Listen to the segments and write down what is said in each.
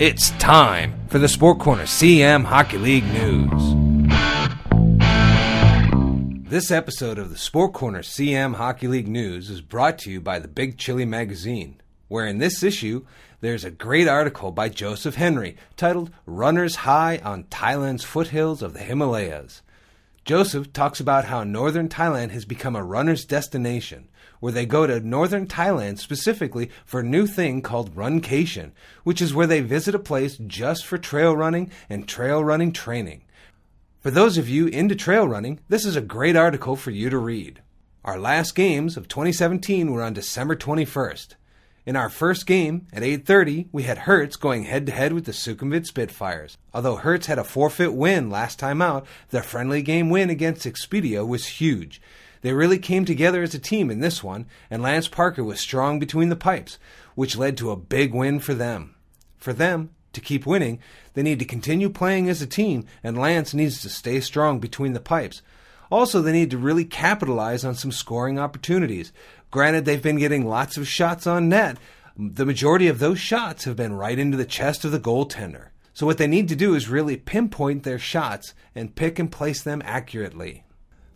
It's time for the Sport Corner CM Hockey League News. This episode of the Sport Corner CM Hockey League News is brought to you by the Big Chili Magazine, where in this issue, there's a great article by Joseph Henry titled Runners High on Thailand's Foothills of the Himalayas. Joseph talks about how northern Thailand has become a runner's destination, where they go to northern Thailand specifically for a new thing called runcation, which is where they visit a place just for trail running and trail running training. For those of you into trail running, this is a great article for you to read. Our last games of 2017 were on December 21st. In our first game, at 8.30, we had Hertz going head-to-head with the Sukhumvit Spitfires. Although Hertz had a forfeit win last time out, their friendly game win against Expedia was huge. They really came together as a team in this one, and Lance Parker was strong between the pipes, which led to a big win for them. For them, to keep winning, they need to continue playing as a team, and Lance needs to stay strong between the pipes. Also, they need to really capitalize on some scoring opportunities. Granted, they've been getting lots of shots on net. The majority of those shots have been right into the chest of the goaltender. So, what they need to do is really pinpoint their shots and pick and place them accurately.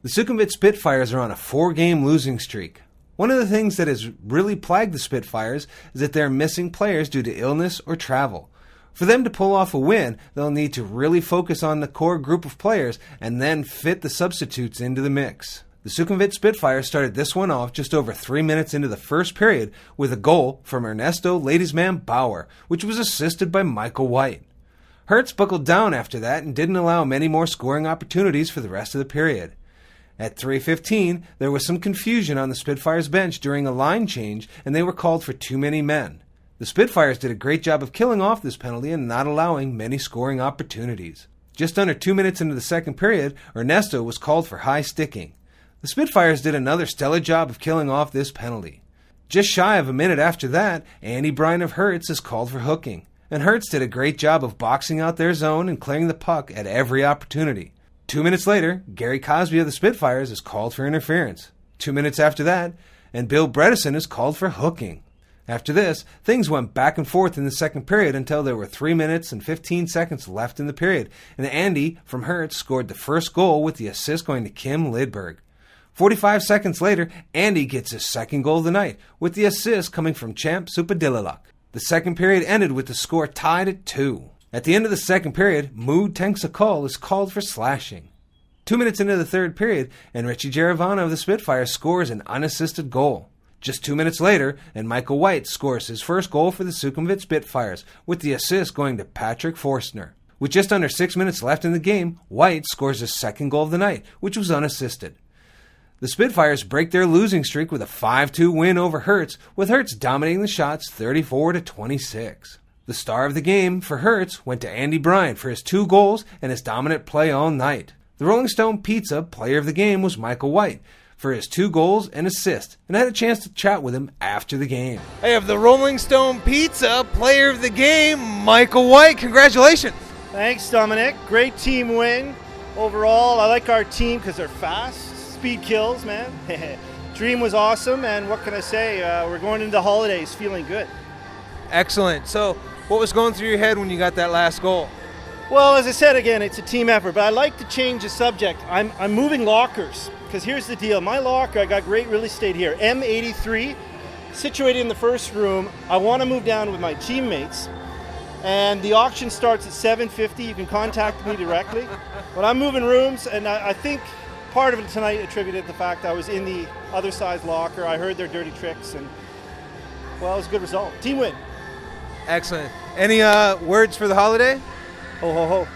The Sukhumvit Spitfires are on a four game losing streak. One of the things that has really plagued the Spitfires is that they're missing players due to illness or travel. For them to pull off a win, they'll need to really focus on the core group of players and then fit the substitutes into the mix. The Sukhumvit Spitfire started this one off just over three minutes into the first period with a goal from Ernesto Ladiesman Bauer, which was assisted by Michael White. Hertz buckled down after that and didn't allow many more scoring opportunities for the rest of the period. At 3:15, there was some confusion on the Spitfire's bench during a line change and they were called for too many men. The Spitfires did a great job of killing off this penalty and not allowing many scoring opportunities. Just under two minutes into the second period, Ernesto was called for high sticking. The Spitfires did another stellar job of killing off this penalty. Just shy of a minute after that, Andy Bryan of Hertz is called for hooking, and Hertz did a great job of boxing out their zone and clearing the puck at every opportunity. Two minutes later, Gary Cosby of the Spitfires is called for interference. Two minutes after that, and Bill Bredesen is called for hooking. After this, things went back and forth in the second period until there were 3 minutes and 15 seconds left in the period, and Andy from Hertz scored the first goal with the assist going to Kim Lidberg. 45 seconds later, Andy gets his second goal of the night, with the assist coming from Champ Supadililak. The second period ended with the score tied at 2. At the end of the second period, Mood Tenksakol is called for slashing. Two minutes into the third period, and Richie Gerivano of the Spitfire scores an unassisted goal. Just two minutes later, and Michael White scores his first goal for the Sukhumvit Spitfires, with the assist going to Patrick Forstner. With just under six minutes left in the game, White scores his second goal of the night, which was unassisted. The Spitfires break their losing streak with a 5 2 win over Hertz, with Hertz dominating the shots 34 26. The star of the game for Hertz went to Andy Bryan for his two goals and his dominant play all night. The Rolling Stone Pizza player of the game was Michael White, for his two goals and assist, and I had a chance to chat with him after the game. I have the Rolling Stone Pizza Player of the Game, Michael White. Congratulations. Thanks, Dominic. Great team win overall. I like our team because they're fast. Speed kills, man. Dream was awesome, and what can I say? Uh, we're going into the holidays feeling good. Excellent. So, what was going through your head when you got that last goal? Well, as I said again, it's a team effort, but I like to change the subject. I'm, I'm moving lockers because here's the deal. My locker, I got great real estate here, M83, situated in the first room. I want to move down with my teammates, and the auction starts at 7:50. You can contact me directly, but I'm moving rooms, and I, I think part of it tonight attributed to the fact I was in the other side's locker. I heard their dirty tricks, and well, it was a good result. Team win. Excellent. Any uh, words for the holiday? Ho ho ho.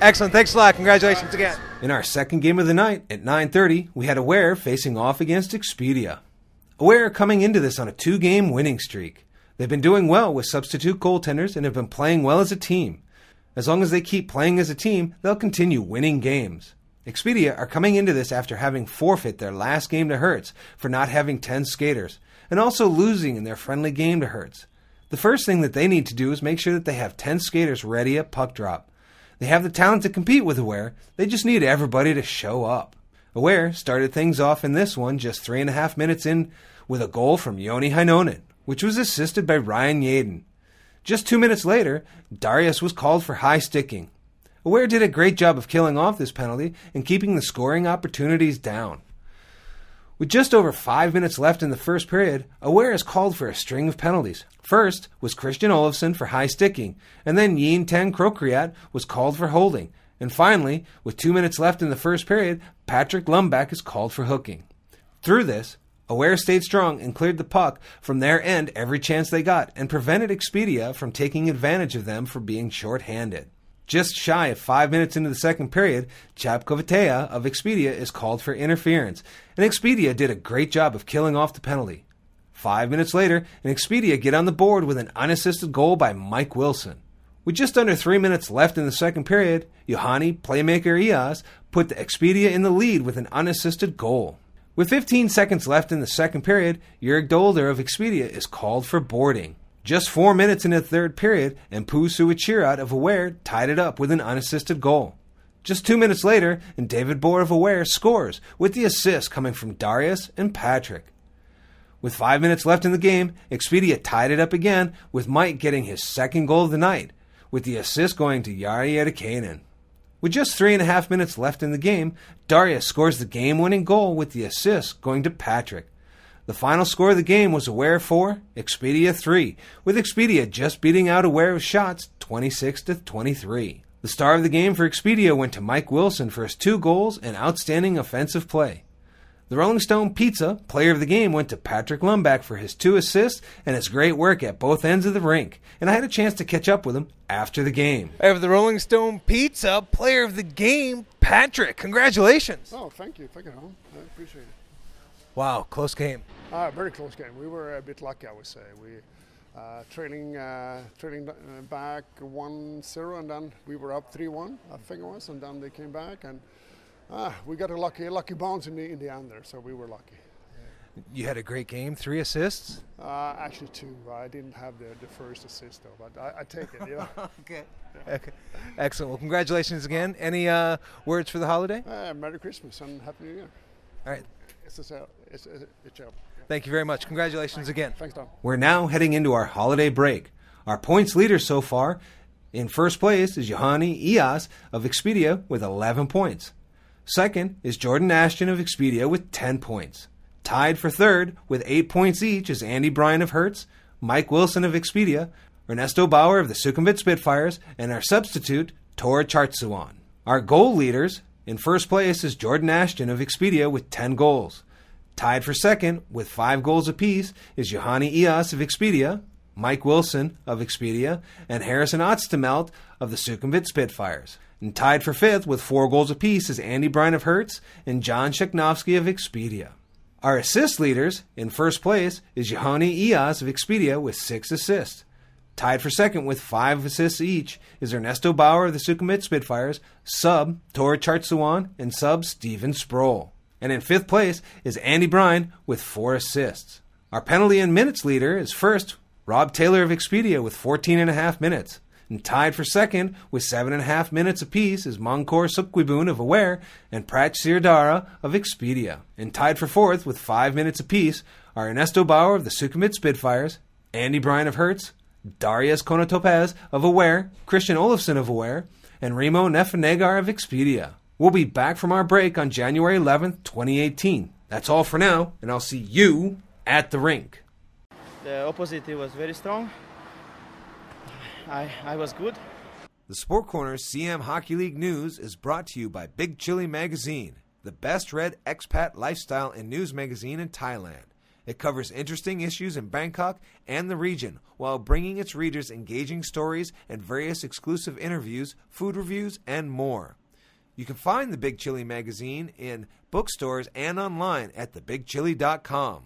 Excellent. Thanks a lot. Congratulations again. In our second game of the night at 9:30, we had Aware facing off against Expedia. Aware coming into this on a two-game winning streak. They've been doing well with substitute goaltenders and have been playing well as a team. As long as they keep playing as a team, they'll continue winning games. Expedia are coming into this after having forfeit their last game to Hertz for not having 10 skaters and also losing in their friendly game to Hertz. The first thing that they need to do is make sure that they have 10 skaters ready at puck drop. They have the talent to compete with Aware, they just need everybody to show up. Aware started things off in this one just three and a half minutes in with a goal from Yoni Hainonen, which was assisted by Ryan Yaden. Just two minutes later, Darius was called for high sticking. Aware did a great job of killing off this penalty and keeping the scoring opportunities down. With just over five minutes left in the first period, Aware is called for a string of penalties. First was Christian Olafson for high sticking, and then Yin Ten Krokriat was called for holding. And finally, with two minutes left in the first period, Patrick Lumbach is called for hooking. Through this, Aware stayed strong and cleared the puck from their end every chance they got and prevented Expedia from taking advantage of them for being short-handed. Just shy of five minutes into the second period, Jabkovitea of Expedia is called for interference, and Expedia did a great job of killing off the penalty. Five minutes later, and Expedia get on the board with an unassisted goal by Mike Wilson. With just under three minutes left in the second period, Yuhani playmaker Ias put the Expedia in the lead with an unassisted goal. With 15 seconds left in the second period, Jurg Dolder of Expedia is called for boarding. Just four minutes in the third period, and Pusu Achirat of Aware tied it up with an unassisted goal. Just two minutes later, and David Bohr of Aware scores, with the assist coming from Darius and Patrick. With five minutes left in the game, Expedia tied it up again, with Mike getting his second goal of the night, with the assist going to Yari Kanan. With just three and a half minutes left in the game, Darius scores the game winning goal with the assist going to Patrick. The final score of the game was Aware 4, Expedia 3, with Expedia just beating out Aware of shots 26 to 23. The star of the game for Expedia went to Mike Wilson for his two goals and outstanding offensive play. The Rolling Stone Pizza player of the game went to Patrick Lumback for his two assists and his great work at both ends of the rink, and I had a chance to catch up with him after the game. I have the Rolling Stone Pizza player of the game, Patrick. Congratulations. Oh, thank you. Thank you, I appreciate it. Wow, close game. Uh, very close game. We were a bit lucky, I would say. We uh, trailing uh, trailing uh, back 1-0, and then we were up 3-1, I think it was, and then they came back, and uh, we got a lucky lucky bounce in the in the end there, so we were lucky. You had a great game, three assists. Uh, actually, two. I didn't have the, the first assist though, but I, I take it. Yeah. okay. okay. Excellent. Well, congratulations again. Any uh, words for the holiday? Uh, Merry Christmas and Happy New Year. All right. Thank you very much. Congratulations Thanks. again. Thanks, Tom. We're now heading into our holiday break. Our points leader so far in first place is Johanny Ias of Expedia with 11 points. Second is Jordan Ashton of Expedia with 10 points. Tied for third with 8 points each is Andy Bryan of Hertz, Mike Wilson of Expedia, Ernesto Bauer of the Sukhumvit Spitfires, and our substitute, Tor Chartsuan. Our goal leaders in first place is Jordan Ashton of Expedia with 10 goals. Tied for second with 5 goals apiece is Johanny Ias of Expedia, Mike Wilson of Expedia, and Harrison Otstemelt of the Sukhumvit Spitfires. And tied for fifth with 4 goals apiece is Andy Bryan of Hertz and John Sheknovsky of Expedia. Our assist leaders in first place is Johanny Ias of Expedia with 6 assists. Tied for second with five assists each is Ernesto Bauer of the Sukhumvit Spitfires, sub Tor Chartsuan, and sub Steven Sproul. And in fifth place is Andy Bryan with four assists. Our penalty and minutes leader is first Rob Taylor of Expedia with 14 and a half minutes. And tied for second with seven and a half minutes apiece is Mongkor Sukhwibun of Aware and Prach Sirdara of Expedia. And tied for fourth with five minutes apiece are Ernesto Bauer of the Sukhumvit Spitfires, Andy Bryan of Hertz, Darius Konotopez of Aware, Christian Olafson of Aware, and Remo Nefenegar of Expedia. We'll be back from our break on January 11th, 2018. That's all for now, and I'll see you at the rink. The opposite was very strong. I, I was good. The Sport Corner CM Hockey League News is brought to you by Big Chili Magazine, the best read expat lifestyle and news magazine in Thailand. It covers interesting issues in Bangkok and the region while bringing its readers engaging stories and various exclusive interviews, food reviews, and more. You can find The Big Chili magazine in bookstores and online at thebigchili.com.